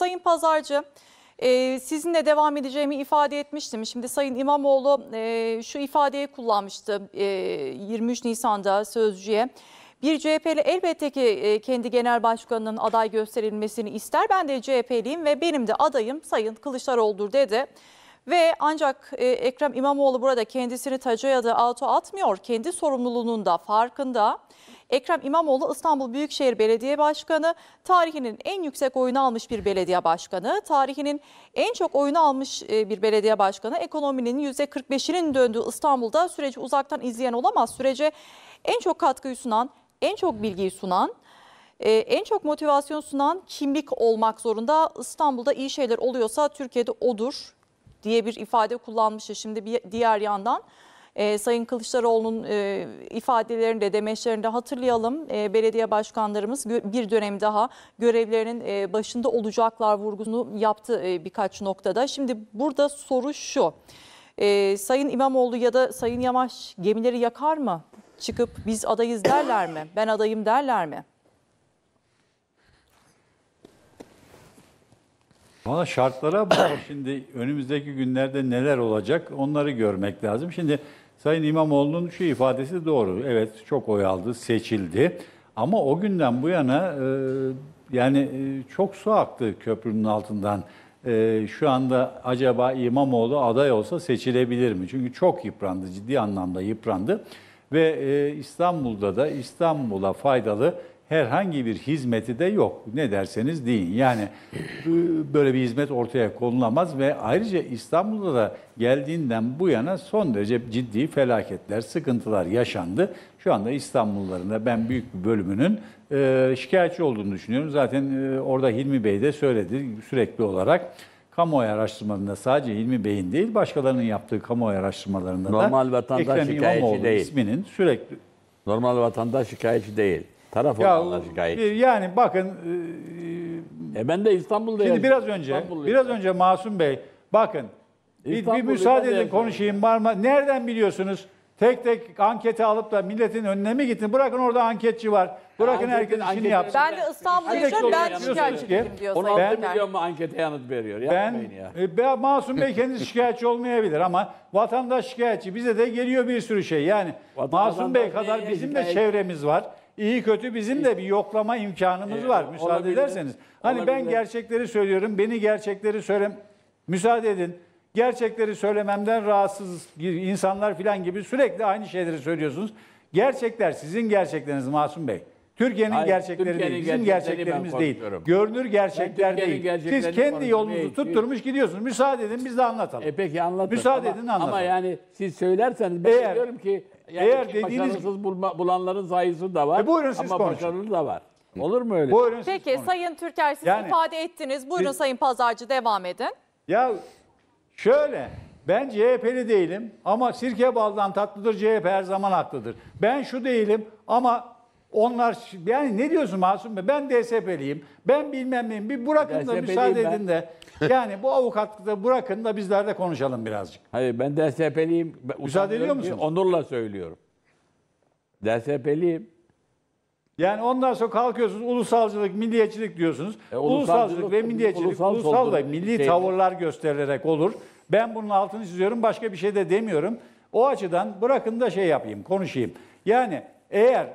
Sayın Pazarcı, e, sizinle devam edeceğimi ifade etmiştim. Şimdi Sayın İmamoğlu e, şu ifadeyi kullanmıştı e, 23 Nisan'da Sözcü'ye. Bir CHP'li elbette ki e, kendi genel başkanının aday gösterilmesini ister. Ben de CHP'liyim ve benim de adayım Sayın Kılıçdaroğlu'dur dedi. Ve ancak Ekrem İmamoğlu burada kendisini tacaya da auto atmıyor. Kendi sorumluluğunun da farkında. Ekrem İmamoğlu İstanbul Büyükşehir Belediye Başkanı, tarihinin en yüksek oyunu almış bir belediye başkanı, tarihinin en çok oyunu almış e, bir belediye başkanı, ekonominin %45'inin döndüğü İstanbul'da süreci uzaktan izleyen olamaz. Sürece en çok katkıyı sunan, en çok bilgiyi sunan, ee, en çok motivasyon sunan kimlik olmak zorunda. İstanbul'da iyi şeyler oluyorsa Türkiye'de odur diye bir ifade kullanmıştı şimdi bir diğer yandan. E, Sayın Kılıçdaroğlu'nun e, ifadelerinde, demeçlerinde hatırlayalım. E, belediye başkanlarımız bir dönem daha görevlerinin e, başında olacaklar vurgusunu yaptı e, birkaç noktada. Şimdi burada soru şu. E, Sayın İmamoğlu ya da Sayın Yamaç gemileri yakar mı? Çıkıp biz adayız derler mi? Ben adayım derler mi? Valla şartlara bağlı şimdi önümüzdeki günlerde neler olacak onları görmek lazım. Şimdi Sayın İmamoğlu'nun şu ifadesi doğru. Evet çok oy aldı, seçildi. Ama o günden bu yana e, yani e, çok su aktı köprünün altından. E, şu anda acaba İmamoğlu aday olsa seçilebilir mi? Çünkü çok yıprandı, ciddi anlamda yıprandı. Ve e, İstanbul'da da İstanbul'a faydalı herhangi bir hizmeti de yok. Ne derseniz deyin. Yani e, böyle bir hizmet ortaya konulamaz ve ayrıca İstanbul'da da geldiğinden bu yana son derece ciddi felaketler, sıkıntılar yaşandı. Şu anda İstanbulluların da ben büyük bir bölümünün e, şikayetçi olduğunu düşünüyorum. Zaten e, orada Hilmi Bey de söyledi sürekli olarak kamuoyu araştırmalarında sadece Hilmi Bey'in değil başkalarının yaptığı kamuoyu araştırmalarında Normal da Ekrem İmamoğlu değil. isminin sürekli Normal vatandaş şikayetçi değil taraf ya, olanlar e, Yani bakın e, e ben de İstanbul'da Şimdi biraz önce İstanbul'da biraz önce Masum Bey bakın bir, bir müsaade edin konuşayım var mı? Nereden biliyorsunuz? Tek tek anketi alıp da milletin önüne mi gittin? Bırakın orada anketçi var. Bırakın herkes işini yapsın. Ben de İstanbul'da yaşıyorum. Ben şikayetçi. diyor. 16 milyon mu ankete yanıt veriyor? Ben, ya. e, Masum Bey kendisi şikayetçi olmayabilir ama vatandaş şikayetçi. Bize de geliyor bir sürü şey. Yani Vatan, Masum Bey kadar bizim de şikayetçi. çevremiz var. İyi kötü bizim de bir yoklama imkanımız e, var müsaade olabilir. ederseniz. Hani ben gerçekleri söylüyorum. Beni gerçekleri söyle müsaade edin. Gerçekleri söylememden rahatsız insanlar filan gibi sürekli aynı şeyleri söylüyorsunuz. Gerçekler sizin gerçekleriniz Masum Bey. Türkiye'nin Hayır, gerçekleri Türkiye'nin değil, bizim gerçeklerimiz değil. Görünür gerçekler değil. Siz kendi yolunuzu Değil, tutturmuş gidiyorsunuz. Müsaade edin biz de anlatalım. E peki anlatın. Müsaade Ama- edin, anlatalım. Ama yani siz söylerseniz ben Eğer- diyorum ki yani Eğer dediğiniz başarısız bulma, bulanların sayısı da var. E buyurun siz ama konuşun. başarılı da var. Olur mu öyle? Buyurun Peki konuşun. Sayın Türker siz Yani- ifade ettiniz. Buyurun Biz- Sayın Pazarcı devam edin. Ya şöyle ben CHP'li değilim ama sirke baldan tatlıdır CHP her zaman haklıdır. Ben şu değilim ama onlar yani ne diyorsun Masum Bey? Ben DSP'liyim. Ben bilmem neyim. Bir bırakın da müsaade ben. edin de yani bu avukatlıkta bırakın da bizler de konuşalım birazcık. Hayır ben DSP'liyim. Ben Müsaade ediyor musunuz? Onurla söylüyorum. DSP'liyim. Yani ondan sonra kalkıyorsunuz ulusalcılık, milliyetçilik diyorsunuz. E, ulusalcılık, ve milliyetçilik, ulusal, ulusal da milli şeydi. tavırlar gösterilerek olur. Ben bunun altını çiziyorum, başka bir şey de demiyorum. O açıdan bırakın da şey yapayım, konuşayım. Yani eğer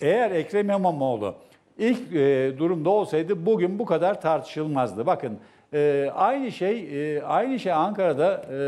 eğer Ekrem İmamoğlu ilk e, durumda olsaydı bugün bu kadar tartışılmazdı. Bakın e, aynı şey e, aynı şey Ankara'da e,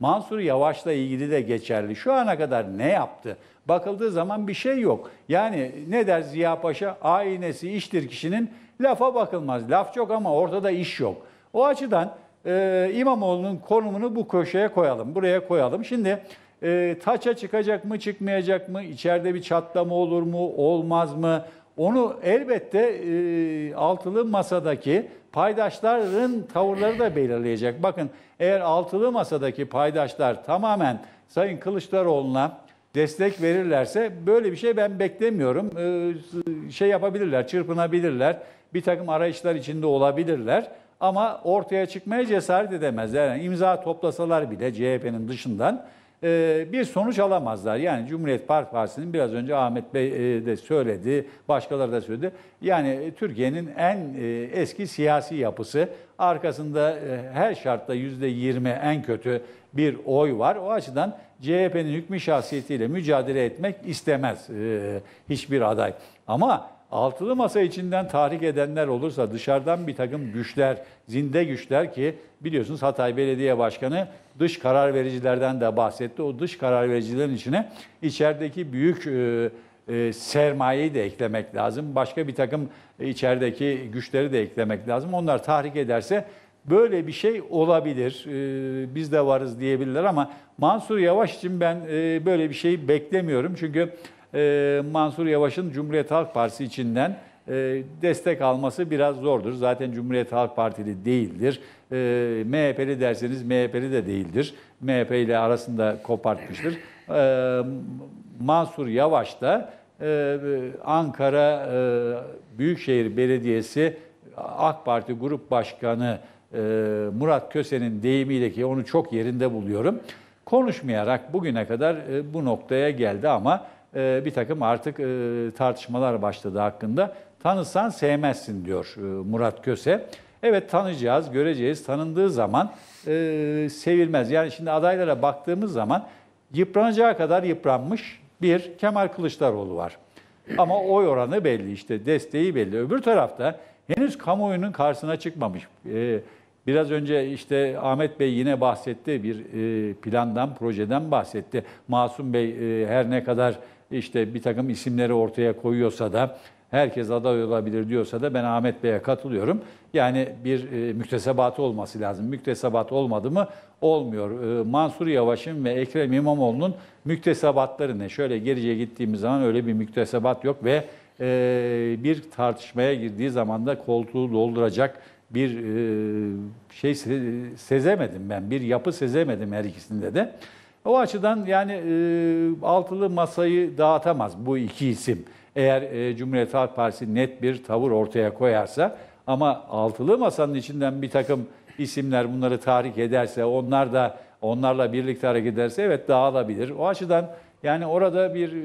Mansur Yavaş'la ilgili de geçerli. Şu ana kadar ne yaptı? Bakıldığı zaman bir şey yok. Yani ne der Ziya Paşa? Aynesi iştir kişinin lafa bakılmaz. Laf çok ama ortada iş yok. O açıdan e, İmamoğlu'nun konumunu bu köşeye koyalım, buraya koyalım. Şimdi e, taça çıkacak mı, çıkmayacak mı? İçeride bir çatlama olur mu, olmaz mı? Onu elbette e, altılı masadaki paydaşların tavırları da belirleyecek. Bakın eğer altılı masadaki paydaşlar tamamen Sayın Kılıçdaroğlu'na destek verirlerse böyle bir şey ben beklemiyorum. Ee, şey yapabilirler, çırpınabilirler. Bir takım arayışlar içinde olabilirler. Ama ortaya çıkmaya cesaret edemezler. Yani imza toplasalar bile CHP'nin dışından ee, bir sonuç alamazlar. Yani Cumhuriyet Park Partisi'nin biraz önce Ahmet Bey e, de söyledi, başkaları da söyledi. Yani e, Türkiye'nin en e, eski siyasi yapısı arkasında her şartta yüzde yirmi en kötü bir oy var. O açıdan CHP'nin hükmü şahsiyetiyle mücadele etmek istemez hiçbir aday. Ama Altılı masa içinden tahrik edenler olursa dışarıdan bir takım güçler, zinde güçler ki biliyorsunuz Hatay Belediye Başkanı dış karar vericilerden de bahsetti. O dış karar vericilerin içine içerideki büyük e, e, sermayeyi de eklemek lazım. Başka bir takım içerideki güçleri de eklemek lazım. Onlar tahrik ederse böyle bir şey olabilir. E, biz de varız diyebilirler ama Mansur Yavaş için ben e, böyle bir şey beklemiyorum. Çünkü e, Mansur Yavaş'ın Cumhuriyet Halk Partisi içinden e, destek alması biraz zordur. Zaten Cumhuriyet Halk Partili değildir. E, ee, MHP'li derseniz MHP'li de değildir. MHP ile arasında kopartmıştır. E, Mansur Yavaş da e, Ankara e, Büyükşehir Belediyesi AK Parti Grup Başkanı e, Murat Köse'nin deyimiyle ki onu çok yerinde buluyorum. Konuşmayarak bugüne kadar e, bu noktaya geldi ama e, bir takım artık e, tartışmalar başladı hakkında. Tanısan sevmezsin diyor e, Murat Köse. Evet tanıyacağız, göreceğiz. Tanındığı zaman e, sevilmez. Yani şimdi adaylara baktığımız zaman yıpranacağı kadar yıpranmış bir Kemal Kılıçdaroğlu var. Ama oy oranı belli işte, desteği belli. Öbür tarafta henüz kamuoyunun karşısına çıkmamış. E, biraz önce işte Ahmet Bey yine bahsetti, bir e, plandan, projeden bahsetti. Masum Bey e, her ne kadar işte bir takım isimleri ortaya koyuyorsa da herkes aday olabilir diyorsa da ben Ahmet Bey'e katılıyorum. Yani bir e, müktesebatı olması lazım. Müktesebat olmadı mı olmuyor. E, Mansur Yavaş'ın ve Ekrem İmamoğlu'nun müktesebatları ne? Şöyle geriye gittiğimiz zaman öyle bir müktesebat yok ve e, bir tartışmaya girdiği zaman da koltuğu dolduracak bir e, şey sezemedim ben. Bir yapı sezemedim her ikisinde de. O açıdan yani e, altılı masayı dağıtamaz bu iki isim. Eğer e, Cumhuriyet Halk Partisi net bir tavır ortaya koyarsa ama altılı masanın içinden bir takım isimler bunları tahrik ederse, onlar da onlarla birlikte hareket ederse evet dağılabilir. O açıdan yani orada bir e,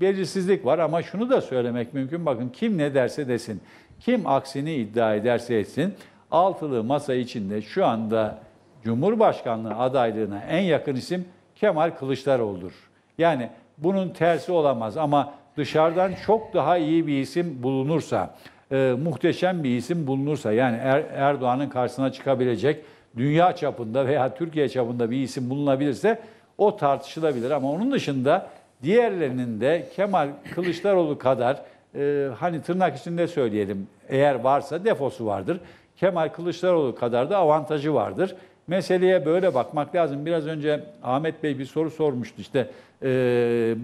belirsizlik var ama şunu da söylemek mümkün. Bakın kim ne derse desin, kim aksini iddia ederse etsin, altılı masa içinde şu anda Cumhurbaşkanlığı adaylığına en yakın isim Kemal Kılıçdaroğlu'dur. Yani bunun tersi olamaz ama dışarıdan çok daha iyi bir isim bulunursa, e, muhteşem bir isim bulunursa yani er, Erdoğan'ın karşısına çıkabilecek dünya çapında veya Türkiye çapında bir isim bulunabilirse o tartışılabilir ama onun dışında diğerlerinin de Kemal Kılıçdaroğlu kadar e, hani tırnak içinde söyleyelim eğer varsa defosu vardır. Kemal Kılıçdaroğlu kadar da avantajı vardır meseleye böyle bakmak lazım. Biraz önce Ahmet Bey bir soru sormuştu işte e,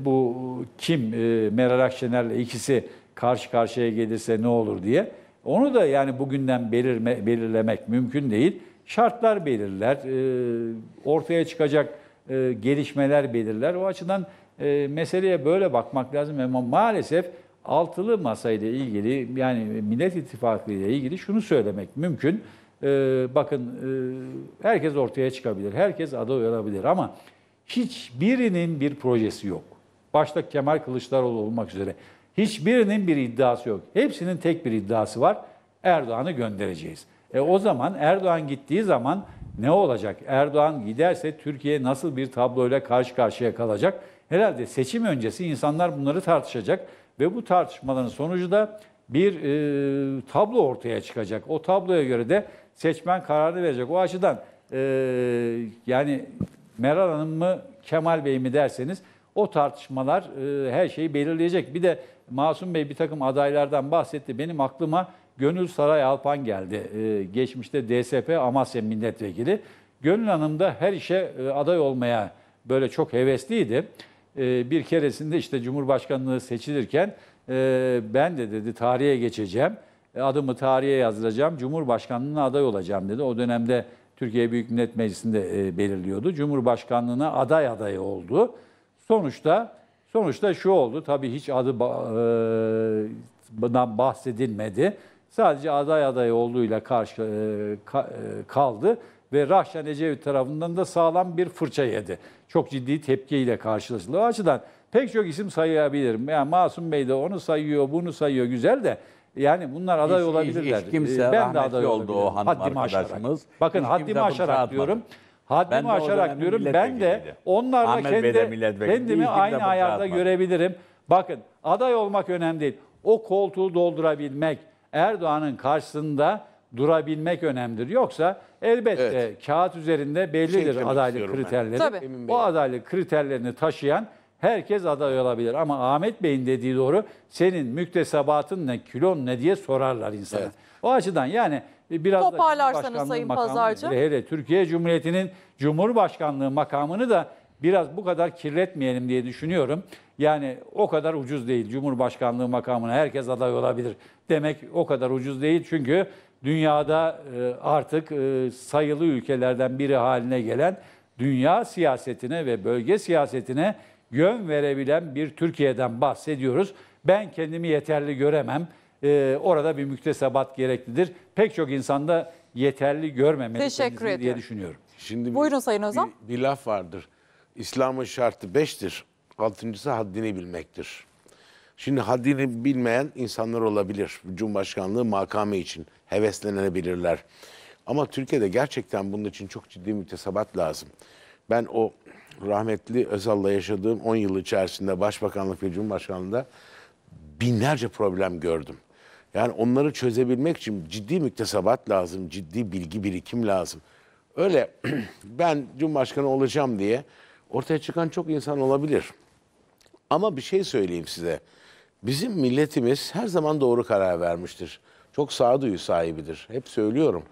bu kim e, Meral Akşener'le ikisi karşı karşıya gelirse ne olur diye. Onu da yani bugünden belirme, belirlemek mümkün değil. Şartlar belirler, e, ortaya çıkacak e, gelişmeler belirler. O açıdan e, meseleye böyle bakmak lazım ama maalesef altılı masayla ilgili yani Millet İttifakı ile ilgili şunu söylemek mümkün. Ee, bakın e, herkes ortaya çıkabilir, herkes aday olabilir ama hiçbirinin bir projesi yok. Başta Kemal Kılıçdaroğlu olmak üzere hiçbirinin bir iddiası yok. Hepsinin tek bir iddiası var. Erdoğan'ı göndereceğiz. E o zaman Erdoğan gittiği zaman ne olacak? Erdoğan giderse Türkiye nasıl bir tabloyla karşı karşıya kalacak? Herhalde seçim öncesi insanlar bunları tartışacak ve bu tartışmaların sonucu da bir e, tablo ortaya çıkacak. O tabloya göre de seçmen kararını verecek. O açıdan e, yani Meral Hanım mı Kemal Bey mi derseniz o tartışmalar e, her şeyi belirleyecek. Bir de Masum Bey bir takım adaylardan bahsetti. Benim aklıma Gönül Saray Alpan geldi. E, geçmişte DSP Amasya milletvekili. Gönül Hanım da her işe e, aday olmaya böyle çok hevesliydi. E, bir keresinde işte Cumhurbaşkanlığı seçilirken e, ben de dedi tarihe geçeceğim. E, adımı tarihe yazdıracağım. Cumhurbaşkanlığına aday olacağım dedi. O dönemde Türkiye Büyük Millet Meclisi'nde e, belirliyordu. Cumhurbaşkanlığına aday adayı oldu. Sonuçta sonuçta şu oldu. Tabii hiç adı e, bahsedilmedi. Sadece aday adayı olduğuyla karşı e, ka, e, kaldı ve Rahşan Ecevit tarafından da sağlam bir fırça yedi. Çok ciddi tepkiyle karşılaşıldı. O açıdan pek çok isim sayabilirim. Yani Masum Bey de onu sayıyor, bunu sayıyor güzel de yani bunlar aday hiç, olabilirler. Hiç, kimse ben de aday oldu o hanım haddimi arkadaşımız. Aşarak. Bakın hiç haddimi aşarak diyorum. Haddimi ben aşarak diyorum. Ben de onlarla Ahmet kendi, de kendimi aynı ayarda görebilirim. Bakın aday olmak önemli değil. O koltuğu doldurabilmek, Erdoğan'ın karşısında durabilmek önemlidir. Yoksa elbette evet. kağıt üzerinde bellidir şey adaylık kriterleri. Ben. Tabii. O adaylık kriterlerini taşıyan Herkes aday olabilir ama Ahmet Bey'in dediği doğru senin müktesebatın ne, kilon ne diye sorarlar insana. Evet. O açıdan yani e, biraz Toparlarsanız da Sayın makamını, Pazarcı. Hele Türkiye Cumhuriyeti'nin Cumhurbaşkanlığı makamını da biraz bu kadar kirletmeyelim diye düşünüyorum. Yani o kadar ucuz değil. Cumhurbaşkanlığı makamına herkes aday olabilir demek o kadar ucuz değil. Çünkü dünyada e, artık e, sayılı ülkelerden biri haline gelen dünya siyasetine ve bölge siyasetine yön verebilen bir Türkiye'den bahsediyoruz. Ben kendimi yeterli göremem. Ee, orada bir müktesebat gereklidir. Pek çok insanda yeterli görmemeli diye düşünüyorum. Şimdi Buyurun bir, Sayın Ozan. Bir, bir laf vardır. İslam'ın şartı beştir. Altıncısı haddini bilmektir. Şimdi haddini bilmeyen insanlar olabilir. Cumhurbaşkanlığı makamı için heveslenebilirler. Ama Türkiye'de gerçekten bunun için çok ciddi müktesebat lazım. Ben o rahmetli Özal'la yaşadığım 10 yıl içerisinde başbakanlık ve cumhurbaşkanlığında binlerce problem gördüm. Yani onları çözebilmek için ciddi müktesebat lazım, ciddi bilgi birikim lazım. Öyle ben cumhurbaşkanı olacağım diye ortaya çıkan çok insan olabilir. Ama bir şey söyleyeyim size. Bizim milletimiz her zaman doğru karar vermiştir. Çok sağduyu sahibidir. Hep söylüyorum.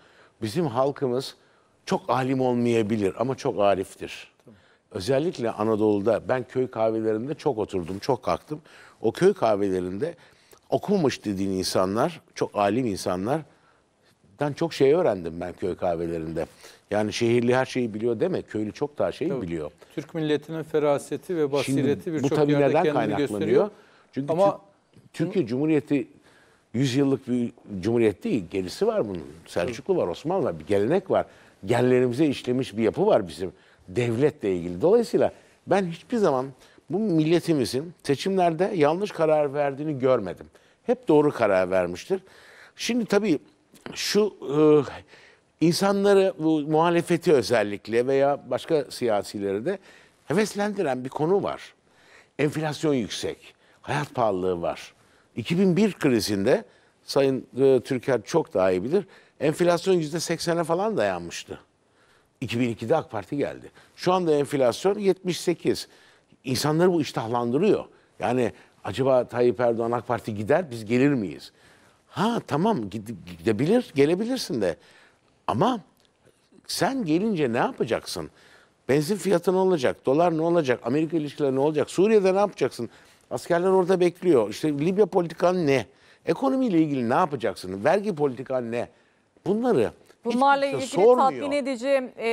Bizim halkımız çok alim olmayabilir ama çok ariftir özellikle Anadolu'da ben köy kahvelerinde çok oturdum, çok kalktım. O köy kahvelerinde okumuş dediğin insanlar, çok alim insanlar ben çok şey öğrendim ben köy kahvelerinde. Yani şehirli her şeyi biliyor deme, köylü çok daha şeyi Tabii. biliyor. Türk milletinin feraseti ve basireti birçok yerde kendini kaynaklanıyor? gösteriyor. Çünkü Ama Türkiye Cumhuriyeti 100 yıllık bir cumhuriyet değil, gerisi var bunun. Selçuklu var, Osmanlı var, bir gelenek var. Genlerimize işlemiş bir yapı var bizim devletle ilgili. Dolayısıyla ben hiçbir zaman bu milletimizin seçimlerde yanlış karar verdiğini görmedim. Hep doğru karar vermiştir. Şimdi tabii şu e, insanları bu muhalefeti özellikle veya başka siyasileri de heveslendiren bir konu var. Enflasyon yüksek, hayat pahalılığı var. 2001 krizinde Sayın e, Türker çok daha iyi bilir. Enflasyon %80'e falan dayanmıştı. 2002'de AK Parti geldi. Şu anda enflasyon 78. İnsanları bu iştahlandırıyor. Yani acaba Tayyip Erdoğan AK Parti gider biz gelir miyiz? Ha tamam gidebilir, gelebilirsin de. Ama sen gelince ne yapacaksın? Benzin fiyatı ne olacak? Dolar ne olacak? Amerika ilişkileri ne olacak? Suriye'de ne yapacaksın? Askerler orada bekliyor. İşte Libya politikan ne? Ekonomiyle ilgili ne yapacaksın? Vergi politikan ne? Bunları Bunlarla ilgili sormuyor. tatmin edici e,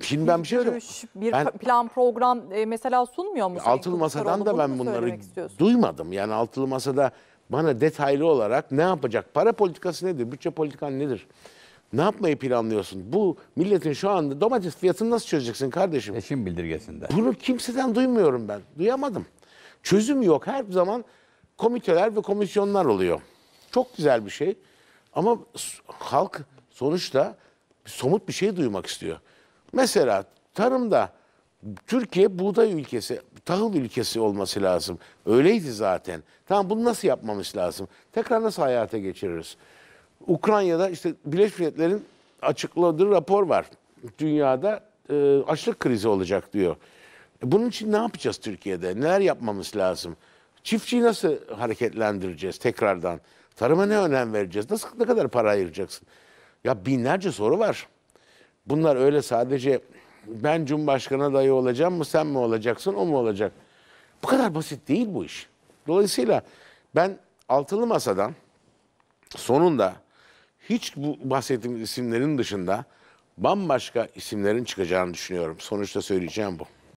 Şimdi ben bir şey görüş, bir ben, plan program e, mesela sunmuyor mu? Altılı Masa'dan da ben bunları duymadım. Yani Altılı Masa'da bana detaylı olarak ne yapacak? Para politikası nedir? Bütçe politikan nedir? Ne yapmayı planlıyorsun? Bu milletin şu anda domates fiyatını nasıl çözeceksin kardeşim? Eşim bildirgesinde. Bunu kimseden duymuyorum ben. Duyamadım. Çözüm yok. Her zaman komiteler ve komisyonlar oluyor. Çok güzel bir şey. Ama halk sonuçta somut bir şey duymak istiyor. Mesela tarımda Türkiye buğday ülkesi, tahıl ülkesi olması lazım. Öyleydi zaten. Tamam bunu nasıl yapmamız lazım? Tekrar nasıl hayata geçiririz? Ukrayna'da işte Birleşmiş Milletler'in açıkladığı rapor var. Dünyada e, açlık krizi olacak diyor. E, bunun için ne yapacağız Türkiye'de? Neler yapmamız lazım? Çiftçiyi nasıl hareketlendireceğiz tekrardan? Tarıma ne önem vereceğiz? Nasıl ne kadar para ayıracaksın? Ya binlerce soru var. Bunlar öyle sadece ben Cumhurbaşkanı adayı olacağım mı sen mi olacaksın o mu olacak? Bu kadar basit değil bu iş. Dolayısıyla ben altılı masadan sonunda hiç bu bahsettiğimiz isimlerin dışında bambaşka isimlerin çıkacağını düşünüyorum. Sonuçta söyleyeceğim bu.